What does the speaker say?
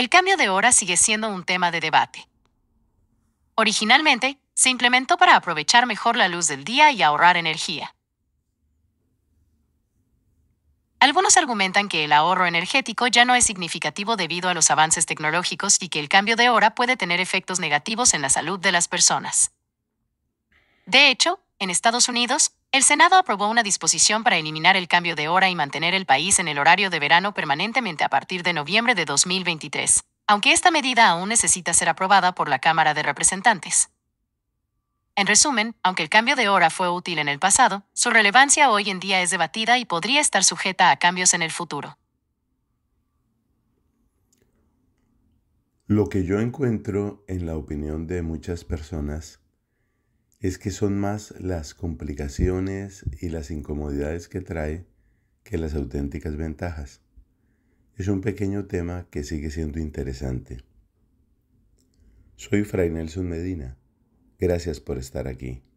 El cambio de hora sigue siendo un tema de debate. Originalmente, se implementó para aprovechar mejor la luz del día y ahorrar energía. Algunos argumentan que el ahorro energético ya no es significativo debido a los avances tecnológicos y que el cambio de hora puede tener efectos negativos en la salud de las personas. De hecho, en Estados Unidos, el Senado aprobó una disposición para eliminar el cambio de hora y mantener el país en el horario de verano permanentemente a partir de noviembre de 2023, aunque esta medida aún necesita ser aprobada por la Cámara de Representantes. En resumen, aunque el cambio de hora fue útil en el pasado, su relevancia hoy en día es debatida y podría estar sujeta a cambios en el futuro. Lo que yo encuentro en la opinión de muchas personas es que son más las complicaciones y las incomodidades que trae que las auténticas ventajas. Es un pequeño tema que sigue siendo interesante. Soy Fray Nelson Medina. Gracias por estar aquí.